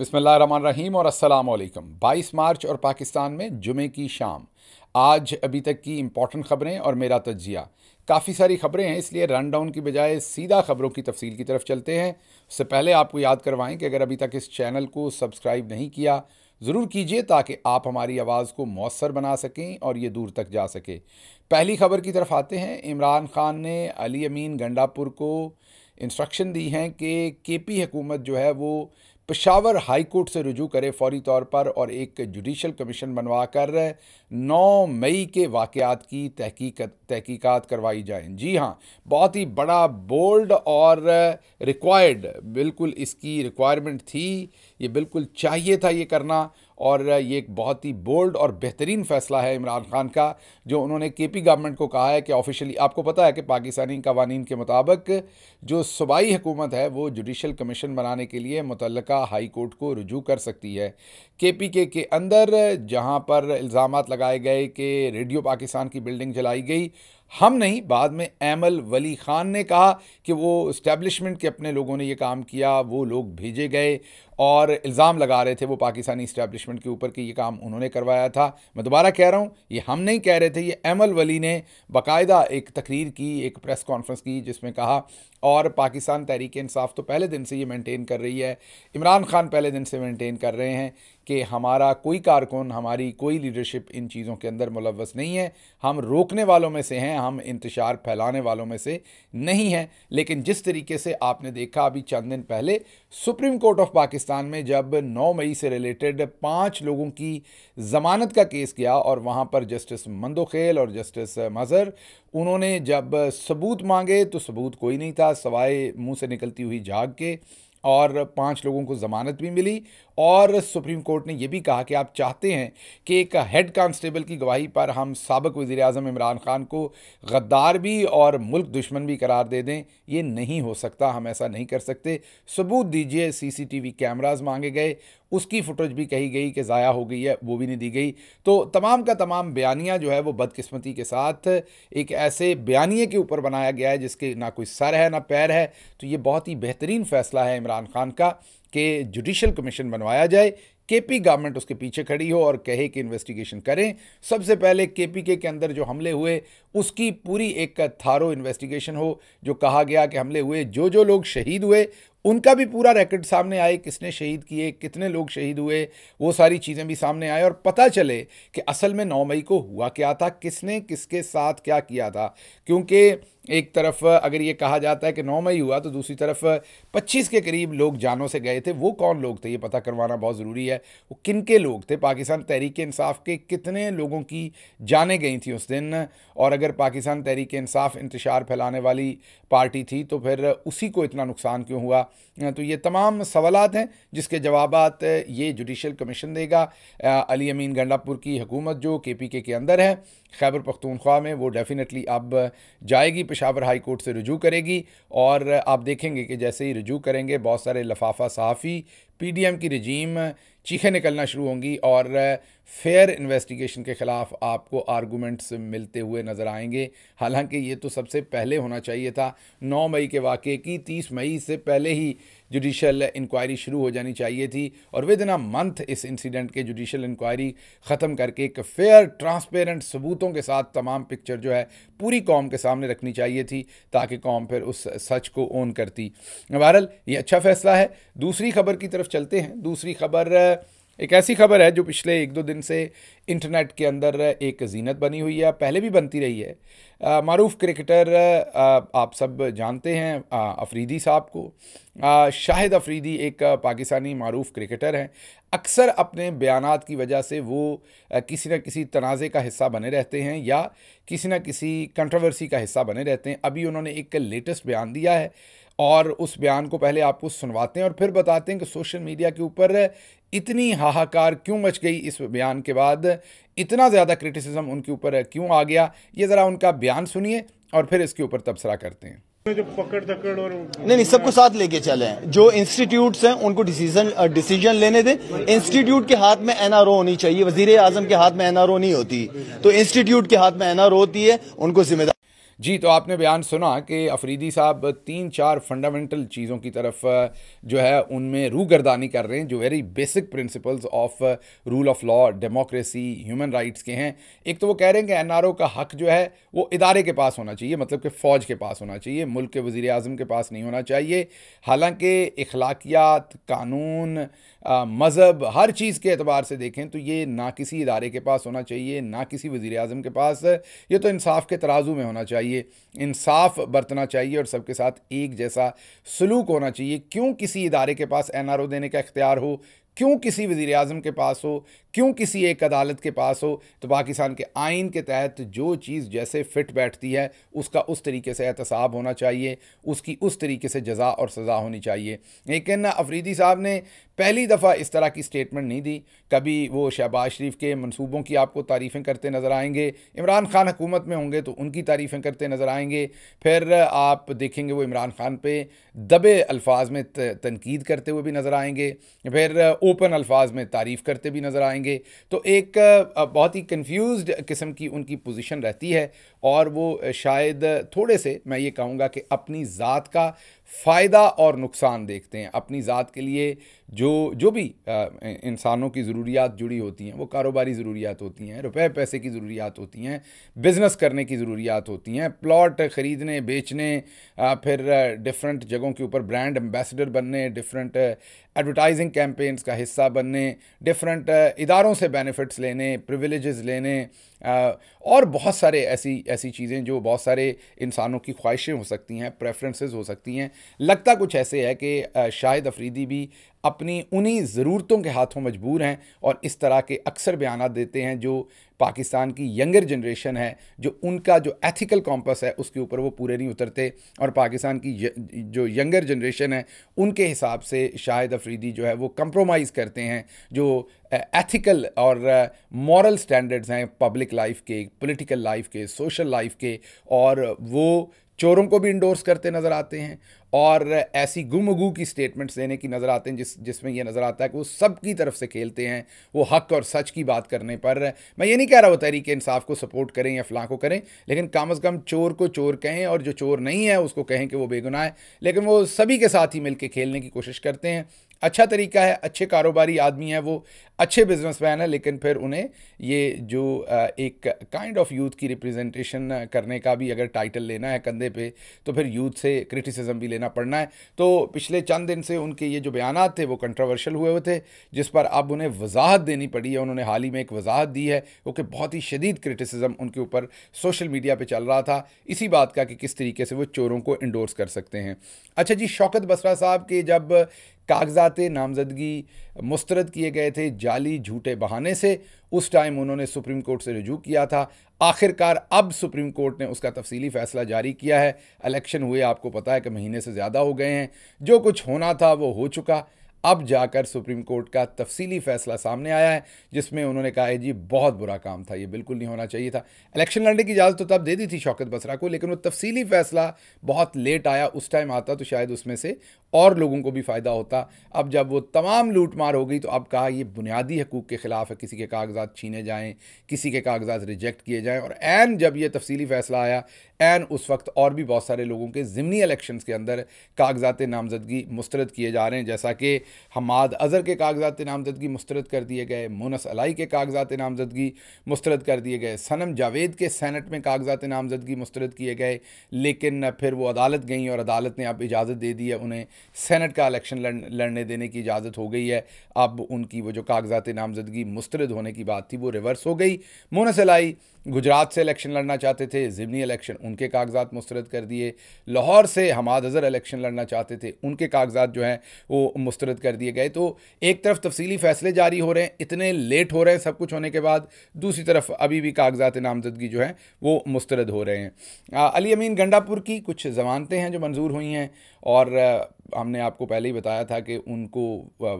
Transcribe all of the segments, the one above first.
बसमान रहीम और असलकम 22 मार्च और पाकिस्तान में जुमे की शाम आज अभी तक की इम्पॉर्टेंट खबरें और मेरा तजिया काफ़ी सारी खबरें हैं इसलिए रन डाउन की बजाय सीधा खबरों की तफसील की तरफ चलते हैं उससे पहले आपको याद करवाएं कि अगर अभी तक इस चैनल को सब्सक्राइब नहीं किया ज़रूर कीजिए ताकि आप हमारी आवाज़ को मौसर बना सकें और ये दूर तक जा सके पहली खबर की तरफ आते हैं इमरान ख़ान ने अली अमीन गंडापुर को इंस्ट्रक्शन दी हैं कि के पी हुकूमत जो है वो पेशावर हाईकोर्ट से रुजू करे फौरी तौर पर और एक जुडिशल कमीशन बनवा कर नौ मई के वाक़ात की तहकीक तहक़ीक़त करवाई जाए जी हाँ बहुत ही बड़ा बोल्ड और रिक्वायर्ड बिल्कुल इसकी रिक्वायरमेंट थी ये बिल्कुल चाहिए था ये करना और ये एक बहुत ही बोल्ड और बेहतरीन फैसला है इमरान खान का जो उन्होंने के पी गवर्नमेंट को कहा है कि ऑफिशियली आपको पता है कि पाकिस्तानी कवानीन के मुताबिक जो सूबाई हुकूमत है वो जुडिशल कमीशन बनाने के लिए मुतल हाई कोर्ट को रजू कर सकती है के पी के के अंदर जहाँ पर इल्ज़ाम लगाए गए कि रेडियो पाकिस्तान की बिल्डिंग जलाई गई हम नहीं बाद में एमल वली ख़ान ने कहा कि वो इस्टेब्लिशमेंट के अपने लोगों ने ये काम किया वो लोग भेजे गए और इल्ज़ाम लगा रहे थे वो पाकिस्तानी इस्टेब्लिशमेंट के ऊपर कि ये काम उन्होंने करवाया था मैं दोबारा कह रहा हूँ ये हम नहीं कह रहे थे ये एमल वली ने बाकायदा एक तकरीर की एक प्रेस कॉन्फ्रेंस की जिसमें कहा और पाकिस्तान तहरीक इंसाफ तो पहले दिन से ये मेनटेन कर रही है इमरान खान पहले दिन से मेनटेन कर रहे हैं कि हमारा कोई कारकुन हमारी कोई लीडरशिप इन चीज़ों के अंदर मुलवस नहीं है हम रोकने वालों में से हैं हम इंतशार फैलाने वालों में से नहीं हैं लेकिन जिस तरीके से आपने देखा अभी चंद दिन पहले सुप्रीम कोर्ट ऑफ पाकिस्तान में जब 9 मई से रिलेटेड पाँच लोगों की ज़मानत का केस किया और वहाँ पर जस्टिस मंदोखेल और जस्टिस मज़र उन्होंने जब सबूत मांगे तो सबूत कोई नहीं था सवाए मुँह से निकलती हुई झाग के और पांच लोगों को ज़मानत भी मिली और सुप्रीम कोर्ट ने यह भी कहा कि आप चाहते हैं कि एक हेड कांस्टेबल की गवाही पर हम सबक वज़ी अजम इमरान खान को गद्दार भी और मुल्क दुश्मन भी करार दे दें ये नहीं हो सकता हम ऐसा नहीं कर सकते सबूत दीजिए सीसीटीवी कैमरास मांगे गए उसकी फुटेज भी कही गई कि ज़ाया हो गई है वो भी नहीं दी गई तो तमाम का तमाम बयानिया जो है वो बदकस्मती के साथ एक ऐसे बयानिए के ऊपर बनाया गया है जिसके ना कोई सर है ना पैर है तो ये बहुत ही बेहतरीन फ़ैसला है इमरान खान का कि जुडिशल कमीशन बनवाया जाए केपी गवर्नमेंट उसके पीछे खड़ी हो और कहे कि इन्वेस्टिगेशन करें सबसे पहले पी के के अंदर जो हमले हुए उसकी पूरी एक थारो इन्वेस्टिगेशन हो जो कहा गया कि हमले हुए जो जो लोग शहीद हुए उनका भी पूरा रैकेट सामने आए किसने शहीद किए कितने लोग शहीद हुए वो सारी चीज़ें भी सामने आए और पता चले कि असल में नौ मई को हुआ क्या था किसने किसके साथ क्या किया था क्योंकि एक तरफ अगर ये कहा जाता है कि नौ मई हुआ तो दूसरी तरफ पच्चीस के करीब लोग जानों से गए थे वो कौन लोग थे ये पता करवाना बहुत ज़रूरी है वो किन के लोग थे पाकिस्तान तहरीक इंसाफ के कितने लोगों की जाने गई थी उस दिन और अगर पाकिस्तान तहरीक इंसाफ इंतशार फैलाने वाली पार्टी थी तो फिर उसी को इतना नुकसान क्यों हुआ तो ये तमाम सवाल हैं जिसके जवाब ये जुडिशल कमीशन देगा अली अमीन गंडापुर की हुकूमत जो के पी के अंदर है खैबर पख्तूनख्वा में वो डेफ़िनेटली अब जाएगी पेशावर हाई कोर्ट से रजू करेगी और आप देखेंगे कि जैसे ही रजू करेंगे बहुत सारे लफाफा सहाफ़ी पीडीएम की रजीम चीखें निकलना शुरू होंगी और फेयर इन्वेस्टिगेशन के ख़िलाफ़ आपको आर्गूमेंट्स मिलते हुए नज़र आएंगे हालांकि ये तो सबसे पहले होना चाहिए था 9 मई के वाक़े की 30 मई से पहले ही जुडिशल इंक्वायरी शुरू हो जानी चाहिए थी और विद इन अ मंथ इस इंसिडेंट के जुडिशल इंक्वायरी ख़त्म करके एक फेयर ट्रांसपेरेंट सबूतों के साथ तमाम पिक्चर जो है पूरी कौम के सामने रखनी चाहिए थी ताकि कौम फिर उस सच को ओन करती बहरल ये अच्छा फ़ैसला है दूसरी खबर की तरफ चलते हैं दूसरी खबर एक ऐसी खबर है जो पिछले एक दो दिन से इंटरनेट के अंदर एक जीनत बनी हुई है पहले भी बनती रही है मरूफ क्रिकेटर आप सब जानते हैं अफरीदी साहब को शाहिद अफरीदी एक पाकिस्तानी मरूफ क्रिकेटर हैं अक्सर अपने बयान की वजह से वो किसी न किसी तनाज़े का हिस्सा बने रहते हैं या किसी न किसी कंट्रोवर्सी का हिस्सा बने रहते हैं अभी उन्होंने एक लेटेस्ट बयान दिया है और उस बयान को पहले आपको सुनवाते हैं और फिर बताते हैं कि सोशल मीडिया के ऊपर इतनी हाहाकार क्यों मच गई इस बयान के बाद इतना ज़्यादा क्रिटिसिज्म उनके ऊपर क्यों आ गया ये ज़रा उनका बयान सुनिए और फिर इसके ऊपर तबसरा करते हैं जो पकड़ और नहीं नहीं सबको साथ लेके चले जो इंस्टीट्यूट हैं उनको डिसीजन डिसीजन लेने दें इंस्टीट्यूट के हाथ में एनआरओ होनी चाहिए वजीर आजम के हाथ में एनआरओ नहीं होती तो इंस्टीट्यूट के हाथ में एनआरओ होती है उनको जिम्मेदार जी तो आपने बयान सुना कि अफरीदी साहब तीन चार फंडामेंटल चीज़ों की तरफ जो है उनमें रूगरदानी कर रहे हैं जो very basic principles of rule of law democracy human rights के हैं एक तो वो कह रहे हैं कि एन का हक जो है वो इदारे के पास होना चाहिए मतलब कि फ़ौज के पास होना चाहिए मुल्क के वज़ी अजम के पास नहीं होना चाहिए हालांकि अखलाकियात कानून मज़हब हर चीज़ के अतबार से देखें तो ये ना किसी इदारे के पास होना चाहिए ना किसी वज़ी अजम के पास ये तो इंसाफ के तराजू में होना चाहिए चाहिए इंसाफ बरतना चाहिए और सबके साथ एक जैसा सलूक होना चाहिए क्यों किसी इदारे के पास एन देने का इख्तियार हो क्यों किसी वज़ी अजम के पास हो क्यों किसी एक अदालत के पास हो तो पाकिस्तान के आइन के तहत जो चीज़ जैसे फिट बैठती है उसका उस तरीके से एहतसाब होना चाहिए उसकी उस तरीके से जजा और सज़ा होनी चाहिए लेकिन अफरीदी साहब ने पहली दफ़ा इस तरह की स्टेटमेंट नहीं दी कभी वो शहबाज शरीफ के मनसूबों की आपको तारीफ़ें करते नज़र आएंगे इमरान खान हुकूमत में होंगे तो उनकी तारीफ़ें करते नज़र आएंगे फिर आप देखेंगे वो इमरान खान पर दबे अल्फाज में तनकीद करते हुए भी नज़र आएंगे फिर ओपन अल्फाज में तारीफ़ करते भी नज़र आएंगे जाएंगे तो एक बहुत ही कंफ्यूज्ड किस्म की उनकी पोजीशन रहती है और वो शायद थोड़े से मैं ये कहूँगा कि अपनी ज़ात का फ़ायदा और नुकसान देखते हैं अपनी ज़ात के लिए जो जो भी इंसानों की ज़रूरियात जुड़ी होती हैं वो कारोबारी ज़रूरियात होती हैं रुपए पैसे की ज़रूरियात होती हैं बिज़नेस करने की ज़रूरियात होती हैं प्लॉट ख़रीदने बेचने फिर डिफरेंट जगहों के ऊपर ब्रांड एम्बेसडर बनने डिफरेंट एडवर्टाइजिंग कैंपेन्स का हिस्सा बनने डिफरेंट इदारों से बेनिफिट्स लेने प्रिविलेज लेने और बहुत सारे ऐसी ऐसी चीज़ें जो बहुत सारे इंसानों की ख्वाहिशें हो सकती हैं प्रेफरेंसेस हो सकती हैं लगता कुछ ऐसे है कि शाहिद अफरीदी भी अपनी उन्हीं ज़रूरतों के हाथों मजबूर हैं और इस तरह के अक्सर बयान देते हैं जो पाकिस्तान की यंगर जनरेशन है जो उनका जो एथिकल कॉम्पस है उसके ऊपर वो पूरे नहीं उतरते और पाकिस्तान की य, जो यंगर जनरेशन है उनके हिसाब से शाहिद अफरीदी जो है वो कंप्रोमाइज़ करते हैं जो एथिकल और मॉरल स्टैंडर्ड्स हैं पब्लिक लाइफ के पॉलिटिकल लाइफ के सोशल लाइफ के और वो चोरों को भी इंडोर्स करते नज़र आते हैं और ऐसी गुमगू की स्टेटमेंट्स देने की नज़र आते हैं जिस जिसमें यह नज़र आता है कि वो सब की तरफ से खेलते हैं वो हक और सच की बात करने पर मैं ये नहीं कह रहा वो तहरीक इंसाफ को सपोर्ट करें या फलां को करें लेकिन कम अज़ कम चोर को चोर कहें और जो चोर नहीं है उसको कहें कि वो बेगुनाह है लेकिन वो सभी के साथ ही मिल खेलने की कोशिश करते हैं अच्छा तरीका है अच्छे कारोबारी आदमी है वो अच्छे बिजनेसमैन है लेकिन फिर उन्हें ये जो एक काइंड ऑफ यूथ की रिप्रेजेंटेशन करने का भी अगर टाइटल लेना है कंधे पे तो फिर यूथ से क्रिटिसिज्म भी लेना पड़ना है तो पिछले चंद दिन से उनके ये जो बयान थे वो कंट्रोवर्शल हुए हुए थे जिस पर अब उन्हें वजाहत देनी पड़ी है उन्होंने हाल ही में एक वजाहत दी है वो कि बहुत ही शदीद क्रिटिसिज्म उनके ऊपर सोशल मीडिया पर चल रहा था इसी बात का कि किस तरीके से वो चोरों को इंडोर्स कर सकते हैं अच्छा जी शौकत बसरा साहब के जब कागजात नामजदगी मुस्तरद किए गए थे जाली झूठे बहाने से उस टाइम उन्होंने सुप्रीम कोर्ट से रजू किया था आखिरकार अब सुप्रीम कोर्ट ने उसका तफसीली फ़ैसला जारी किया है इलेक्शन हुए आपको पता है कि महीने से ज़्यादा हो गए हैं जो कुछ होना था वो हो चुका अब जाकर सुप्रीम कोर्ट का तफसीली फ़ैसला सामने आया है जिसमें उन्होंने कहा है जी बहुत बुरा काम था ये बिल्कुल नहीं होना चाहिए था इलेक्शन लड़ने की इजाज़त तो तब दे दी थी शौकत बसरा को लेकिन वो तफसीली फ़ैसला बहुत लेट आया उस टाइम आता तो शायद उसमें से और लोगों को भी फ़ायदा होता अब जब वो तमाम लूटमार हो गई तो अब कहा ये बुनियादी हकूक़ के ख़िलाफ़ है किसी के कागजात छीने जाएँ किसी के कागजात रिजेक्ट किए जाएँ और एन जब यह तफसीली फ़ैसला आया एन उस वक्त और भी बहुत सारे लोगों के ज़मनी इलेक्शन के अंदर कागजात नामजदगी मुस्रद किए जा रहे हैं जैसा कि हमाद अज़र के कागजात नामजदगी मुस्रद कर दिए गए मुनस अलाई के कागजात नामजदगी मुस्रद कर दिए गए सनम जावेद के सैनट में कागजात नामजदगी मुस्रद किए गए लेकिन फिर वो अदालत गई और अदालत ने अब इजाज़त दे दी है उन्हें सेनेट का इलेक्शन लड़, लड़ने देने की इजाज़त हो गई है अब उनकी वो जो कागजात नामजदगी मुस्रद होने की बात थी वो रिवर्स हो गई मोनसलाई गुजरात से इलेक्शन लड़ना चाहते थे ज़िमनी इलेक्शन उनके कागजात मुस्रद कर दिए लाहौर से हमाद अज़र इलेक्शन लड़ना चाहते थे उनके कागजात जो हैं वो मुस्रद कर दिए गए तो एक तरफ तफसीली फ़ैसले जारी हो रहे हैं इतने लेट हो रहे हैं सब कुछ होने के बाद दूसरी तरफ अभी भी कागजात नामजदगी जो हैं वो मुस्रद हो रहे हैं अली अमीन गंडापुर की कुछ जमानतें हैं जो मंजूर हुई हैं और हमने आपको पहले ही बताया था कि उनको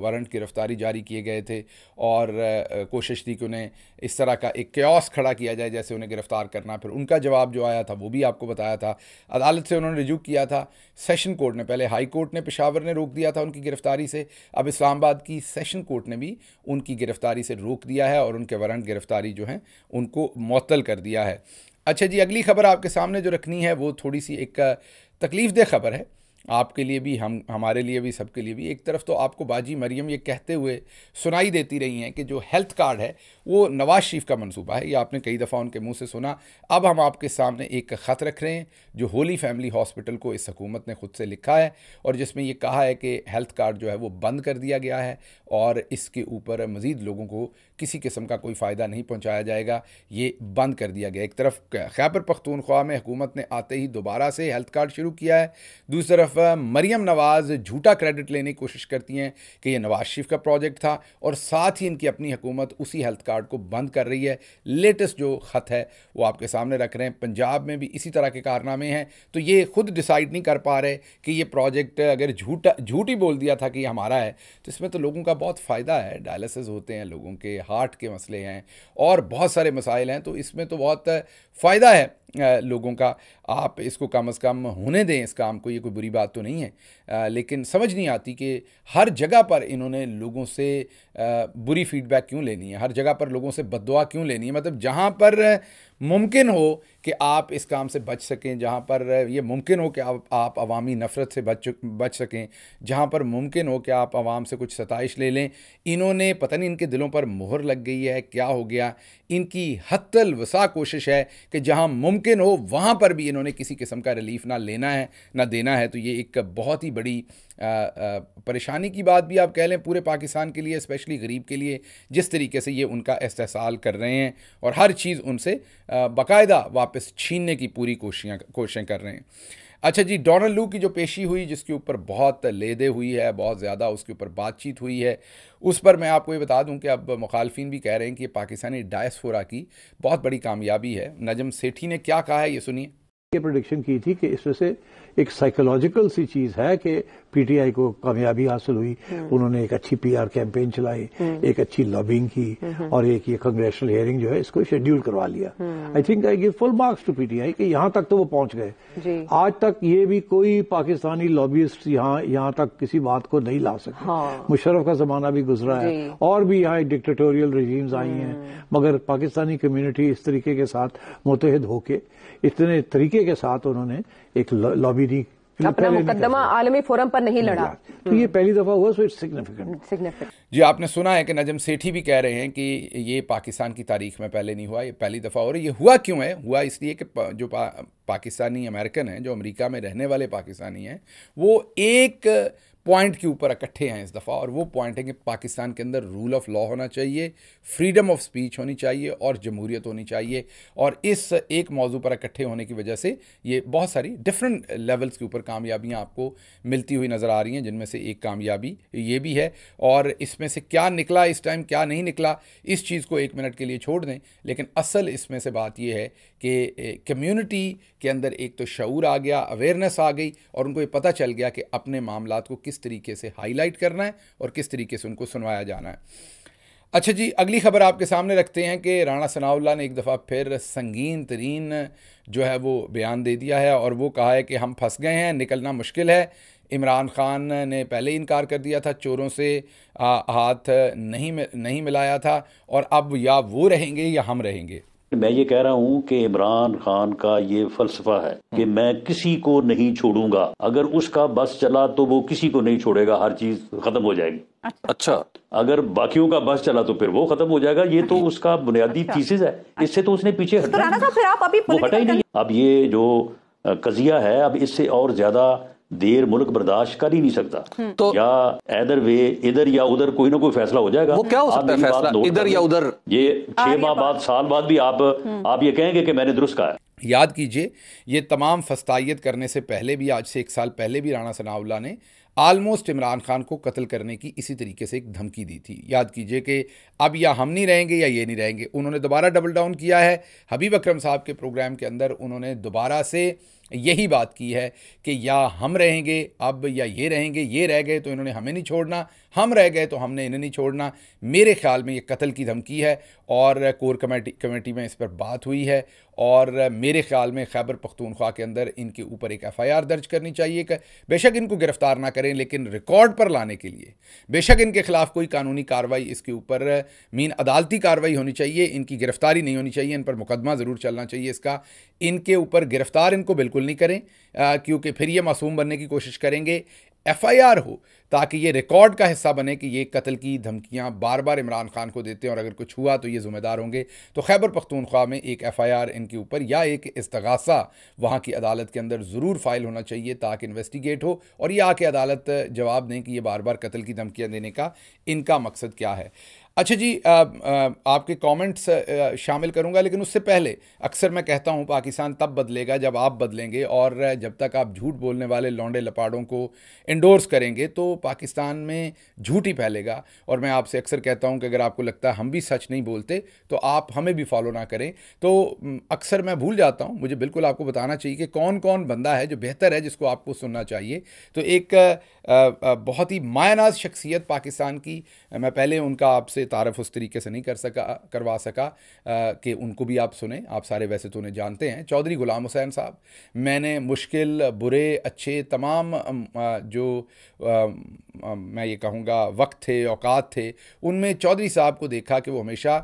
वारंट गिरफ्तारी जारी किए गए थे और कोशिश थी कि उन्हें इस तरह का एक क्योस खड़ा किया जाए है जैसे उन्हें गिरफ़्तार करना फिर उनका जवाब जो आया था वो भी आपको बताया था अदालत से उन्होंने रिजू किया था सेशन कोर्ट ने पहले हाई कोर्ट ने पेशावर ने रोक दिया था उनकी गिरफ़्तारी से अब इस्लामाबाद की सेशन कोर्ट ने भी उनकी गिरफ़्तारी से रोक दिया है और उनके वारंट गिरफ़्तारी जो है उनको मअतल कर दिया है अच्छा जी अगली खबर आपके सामने जो रखनी है वो थोड़ी सी एक तकलीफ़ दह खबर है आपके लिए भी हम हमारे लिए भी सबके लिए भी एक तरफ तो आपको बाजी मरियम ये कहते हुए सुनाई देती रही हैं कि जो हेल्थ कार्ड है वो नवाज शरीफ का मंसूबा है ये आपने कई दफ़ा उनके मुंह से सुना अब हम आपके सामने एक ख़त रख रहे हैं जो होली फैमिली हॉस्पिटल को इस हकूमत ने ख़ुद से लिखा है और जिसमें ये कहा है कि हेल्थ कार्ड जो है वो बंद कर दिया गया है और इसके ऊपर मज़ीद लोगों को किसी किस्म का कोई फ़ायदा नहीं पहुँचाया जाएगा ये बंद कर दिया गया एक तरफ खैबर पख्तूनख्वा में हुकूमत ने आते ही दोबारा से हेल्थ कार्ड शुरू किया है दूसरी तरफ मरियम नवाज़ झूठा क्रेडिट लेने की कोशिश करती हैं कि यह नवाज शरीफ का प्रोजेक्ट था और साथ ही इनकी अपनी हुकूमत उसी हेल्थ कार्ड को बंद कर रही है लेटेस्ट जो ख़त है वो आपके सामने रख रहे हैं पंजाब में भी इसी तरह के कारनामे हैं तो ये खुद डिसाइड नहीं कर पा रहे कि ये प्रोजेक्ट अगर झूठा झूठ बोल दिया था कि ये हमारा है तो इसमें तो लोगों का बहुत फ़ायदा है डायलिसिस होते हैं लोगों के हार्ट के मसले हैं और बहुत सारे मसाइल हैं तो इसमें तो बहुत फ़ायदा है लोगों का आप इसको कम अज़ कम होने दें इस काम को ये कोई बुरी बात बात तो नहीं है लेकिन समझ नहीं आती कि हर जगह पर इन्होंने लोगों से बुरी फीडबैक क्यों लेनी है हर जगह पर लोगों से बदवा क्यों लेनी है मतलब जहाँ पर मुमकिन हो कि आप इस काम से बच सकें जहाँ पर ये मुमकिन हो कि आप आप अवामी नफ़रत से बच बच सकें जहाँ पर मुमकिन हो कि आप आवाम से कुछ सताइश ले लें इन्होंने पता नहीं इनके दिलों पर मोहर लग गई है क्या हो गया इनकी हतल वसा कोशिश है कि जहाँ मुमकिन हो वहाँ पर भी इन्होंने किसी किस्म का रिलीफ ना लेना है ना देना है तो ये एक बहुत ही बड़ी परेशानी की बात भी आप कह लें पूरे पाकिस्तान के लिए स्पेशली गरीब के लिए जिस तरीके से ये उनका इस्तेसाल कर रहे हैं और हर चीज़ उनसे बाकायदा वापस छीनने की पूरी कोशियाँ कोशिशें कर रहे हैं अच्छा जी डोनाल्ड लू की जो पेशी हुई जिसके ऊपर बहुत लेदे हुई है बहुत ज़्यादा उसके ऊपर बातचीत हुई है उस पर मैं आपको ये बता दूं कि अब मुखालफी भी कह रहे हैं कि पाकिस्तानी डायसफोरा की बहुत बड़ी कामयाबी है नजम सेठी ने क्या कहा है ये सुनिए ये प्रोडिक्शन की थी कि इसमें से एक साइकोलॉजिकल सी चीज़ है कि पीटीआई को कामयाबी हासिल हुई हम्म। उन्होंने एक अच्छी पीआर कैंपेन चलाई हम्म। एक अच्छी लॉबिंग की हम्म। और एक ये कंग्रेशनल हेयरिंग जो है इसको शेड्यूल करवा लिया I think I give full marks to PTI कि यहाँ तक तो वो पहुंच गए आज तक ये भी कोई पाकिस्तानी लॉबिस्ट यहाँ यहाँ तक किसी बात को नहीं ला सके हाँ। मुशरफ का जमाना भी गुजरा है और भी यहाँ डिक्टेटोरियल रिजीम्स आई हैं मगर पाकिस्तानी कम्युनिटी इस तरीके के साथ मुतहद होके इतने तरीके के साथ उन्होंने एक लॉबी अपना मुकदमा आलमी फोरम पर नहीं लड़ा तो ये हम्म। पहली दफा हुआ सो इट्स सिग्निफिकेंट जी आपने सुना है कि नजम सेठी भी कह रहे हैं कि ये पाकिस्तान की तारीख में पहले नहीं हुआ ये पहली दफा हो रही ये हुआ क्यों है हुआ इसलिए कि जो पा, पाकिस्तानी अमेरिकन हैं जो अमेरिका में रहने वाले पाकिस्तानी हैं वो एक पॉइंट के ऊपर इकट्ठे हैं इस दफ़ा और वो पॉइंट है कि पाकिस्तान के अंदर रूल ऑफ लॉ होना चाहिए फ्रीडम ऑफ स्पीच होनी चाहिए और जमहूरियत होनी चाहिए और इस एक मौजू पर इकट्ठे होने की वजह से ये बहुत सारी डिफरेंट लेवल्स के ऊपर कामयाबियाँ आपको मिलती हुई नज़र आ रही हैं जिनमें से एक कामयाबी ये भी है और इसमें से क्या निकला इस टाइम क्या नहीं निकला इस चीज़ को एक मिनट के लिए छोड़ दें लेकिन असल इसमें से बात यह है कि कम्युनिटी के अंदर एक तो शूर आ गया अवेयरनेस आ गई और उनको ये पता चल गया कि अपने मामला को किस तरीके से हाईलाइट करना है और किस तरीके से उनको सुनवाया जाना है अच्छा जी अगली खबर आपके सामने रखते हैं कि राणा सनाउल्ला ने एक दफ़ा फिर संगीन तरीन जो है वो बयान दे दिया है और वो कहा है कि हम फंस गए हैं निकलना मुश्किल है इमरान खान ने पहले ही इनकार कर दिया था चोरों से हाथ नहीं नहीं मिलाया था और अब या वो रहेंगे या हम रहेंगे मैं ये कह रहा हूँ कि इमरान खान का ये फलसफा है कि मैं किसी को नहीं छोड़ूंगा अगर उसका बस चला तो वो किसी को नहीं छोड़ेगा हर चीज खत्म हो जाएगी अच्छा अगर बाकियों का बस चला तो फिर वो खत्म हो जाएगा ये तो अच्छा। उसका बुनियादी अच्छा। थीसिस है अच्छा। इससे तो उसने पीछे तो हटा हटा ही नहीं अब ये जो कजिया है अब इससे और ज्यादा देर मुल्क बर्दाश्त कर ही नहीं सकता हम्म। तो या इधर वे इधर या उधर कोई ना कोई फैसला हो जाएगा वो क्या हो सकता है फैसला इधर या उधर ये छह माह बाद साल बाद भी आप हम्म। आप ये कहेंगे कि मैंने दुरुस्त कहा याद कीजिए ये तमाम फस्ताइत करने से पहले भी आज से एक साल पहले भी राणा सनाउल्ला ने आलमोस्ट इमरान खान को कत्ल करने की इसी तरीके से एक धमकी दी थी याद कीजिए कि अब या हम नहीं रहेंगे या ये नहीं रहेंगे उन्होंने दोबारा डबल डाउन किया है हबीब अक्रम साहब के प्रोग्राम के अंदर उन्होंने दोबारा से यही बात की है कि या हम रहेंगे अब या ये रहेंगे ये रह गए तो इन्होंने हमें नहीं छोड़ना हम रह गए तो हमने इन्हें नहीं छोड़ना मेरे ख्याल में ये कत्ल की धमकी है और कोर कमेटी कमेटी में इस पर बात हुई है और मेरे ख्याल में खैबर पख्तूनख्वा के अंदर इनके ऊपर एक एफ़आईआर दर्ज करनी चाहिए कि बेशक इनको गिरफ़्तार ना करें लेकिन रिकॉर्ड पर लाने के लिए बेशक इनके ख़िलाफ़ कोई कानूनी कार्रवाई इसके ऊपर मीन अदालती कार्रवाई होनी चाहिए इनकी गिरफ़्तारी नहीं होनी चाहिए इन पर मुकदमा ज़रूर चलना चाहिए इसका इनके ऊपर गिरफ़्तार इनको बिल्कुल नहीं करें क्योंकि फिर ये मासूम बनने की कोशिश करेंगे एफआईआर हो ताकि ये रिकॉर्ड का हिस्सा बने कि ये कत्ल की धमकियां बार बार इमरान खान को देते हैं और अगर कुछ हुआ तो ये ज़िम्मेदार होंगे तो खैबर पख्तूनख्वा में एक एफआईआर इनके ऊपर या एक इस्तगासा वहाँ की अदालत के अंदर ज़रूर फाइल होना चाहिए ताकि इन्वेस्टिगेट हो और ये आके अदालत जवाब दें कि ये बार बार कत्ल की धमकियाँ देने का इनका मकसद क्या है अच्छा जी आ, आ, आपके कमेंट्स शामिल करूंगा लेकिन उससे पहले अक्सर मैं कहता हूं पाकिस्तान तब बदलेगा जब आप बदलेंगे और जब तक आप झूठ बोलने वाले लौंडे लपाड़ों को इंडोर्स करेंगे तो पाकिस्तान में झूठ ही फैलेगा और मैं आपसे अक्सर कहता हूं कि अगर आपको लगता है हम भी सच नहीं बोलते तो आप हमें भी फॉलो ना करें तो अक्सर मैं भूल जाता हूँ मुझे बिल्कुल आपको बताना चाहिए कि कौन कौन बंदा है जो बेहतर है जिसको आपको सुनना चाहिए तो एक बहुत ही मायानाज शख्सियत पाकिस्तान की मैं पहले उनका आपसे तारफ़ उस तरीके से नहीं कर सका करवा सका कि उनको भी आप सुने आप सारे वैसे तो उन्हें जानते हैं चौधरी गुलाम हुसैन साहब मैंने मुश्किल बुरे अच्छे तमाम जो मैं ये कहूँगा वक्त थे औकात थे उनमें चौधरी साहब को देखा कि वो हमेशा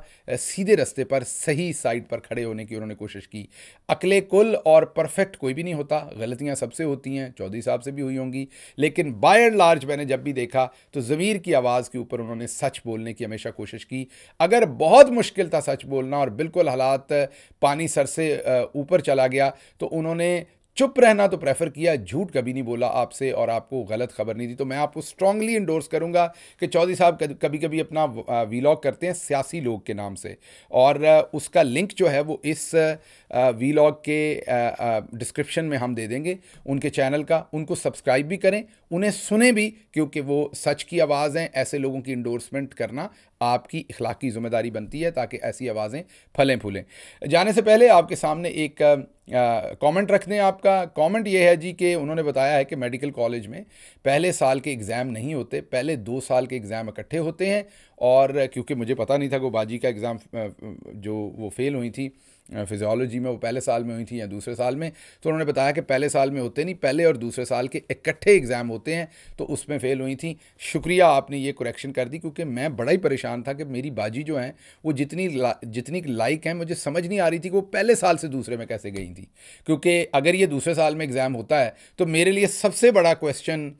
सीधे रस्ते पर सही साइड पर खड़े होने की उन्होंने कोशिश की अकले कुल और परफेक्ट कोई भी नहीं होता गलतियाँ सबसे होती हैं चौधरी साहब से भी हुई होंगी लेकिन बाय एंड लार्ज मैंने जब भी देखा तो ज़मीर की आवाज़ के ऊपर उन्होंने सच बोलने की हमेशा हमेशा कोशिश की अगर बहुत मुश्किल था सच बोलना और बिल्कुल हालात पानी सर से ऊपर चला गया तो उन्होंने चुप रहना तो प्रेफर किया झूठ कभी नहीं बोला आपसे और आपको गलत खबर नहीं दी तो मैं आपको स्ट्रांगली इंडोर्स करूंगा कि चौधरी साहब कभी कभी अपना वीलॉग करते हैं सियासी लोग के नाम से और उसका लिंक जो है वो इस वीलॉग के डिस्क्रिप्शन में हम दे देंगे उनके चैनल का उनको सब्सक्राइब भी करें उन्हें सुने भी क्योंकि वो सच की आवाज़ हैं ऐसे लोगों की इंडोर्समेंट करना आपकी इखलाकी ज़िम्मेदारी बनती है ताकि ऐसी आवाज़ें फलें फूलें जाने से पहले आपके सामने एक कमेंट रख दें आपका कमेंट ये है जी कि उन्होंने बताया है कि मेडिकल कॉलेज में पहले साल के एग्ज़ाम नहीं होते पहले दो साल के एग्ज़ाम इकट्ठे होते हैं और क्योंकि मुझे पता नहीं था गोबाजी का एग्ज़ाम जो वो फेल हुई थी फिजियोलॉजी में वो पहले साल में हुई थी या दूसरे साल में तो उन्होंने बताया कि पहले साल में होते नहीं पहले और दूसरे साल के इकट्ठे एग्ज़ाम होते हैं तो उसमें फ़ेल हुई थी शुक्रिया आपने ये करेक्शन कर दी क्योंकि मैं बड़ा ही परेशान था कि मेरी बाजी जो है वो जितनी ला, जितनी लाइक हैं मुझे समझ नहीं आ रही थी कि वो पहले साल से दूसरे में कैसे गई थी क्योंकि अगर ये दूसरे साल में एग्ज़ाम होता है तो मेरे लिए सबसे बड़ा क्वेश्चन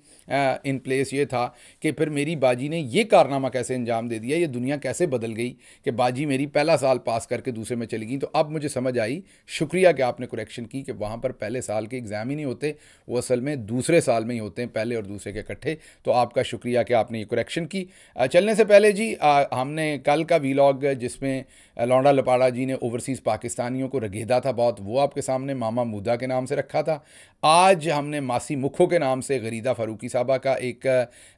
इन प्लेस ये था कि फिर मेरी बाजी ने ये कारनामा कैसे अंजाम दे दिया ये दुनिया कैसे बदल गई कि बाजी मेरी पहला साल पास करके दूसरे में चली गई तो अब मुझे समझ आई शुक्रिया कि आपने करेक्शन की कि वहाँ पर पहले साल के एग्ज़ाम ही नहीं होते वो असल में दूसरे साल में ही होते हैं पहले और दूसरे के इकट्ठे तो आपका शुक्रिया कि आपने ये करेक्शन की चलने से पहले जी आ, हमने कल का वीलॉग जिसमें लौंडा लपाड़ा जी ने ओवरसीज़ पाकिस्तानियों को रगेदा था बहुत वो आपके सामने मामा मुदा के नाम से रखा था आज हमने मासी मुखो के नाम से गरीदा फ़ारूकी साहबा का एक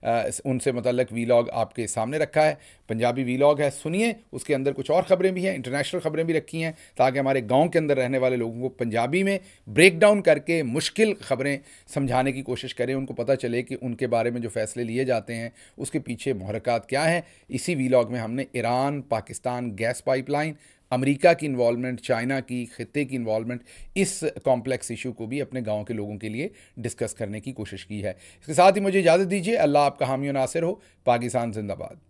आ, उनसे मतलब वीलॉग आपके सामने रखा है पंजाबी वीलॉग है सुनिए उसके अंदर कुछ और ख़बरें भी हैं इंटरनेशनल ख़बरें भी रखी हैं ताकि ताकि हमारे गांव के अंदर रहने वाले लोगों को पंजाबी में ब्रेक डाउन करके मुश्किल खबरें समझाने की कोशिश करें उनको पता चले कि उनके बारे में जो फैसले लिए जाते हैं उसके पीछे मुहरक़ात क्या हैं इसी वीलॉग में हमने Iran Pakistan gas pipeline America की इन्वॉलमेंट चाइना की खत्े की इन्वॉलमेंट इस कॉम्प्लेक्स इशू को भी अपने गांव के लोगों के लिए डिस्कस करने की कोशिश की है इसके साथ ही मुझे इजाज़त दीजिए अल्लाह आपका हामी नासिर हो पाकिस्तान जिंदाबाद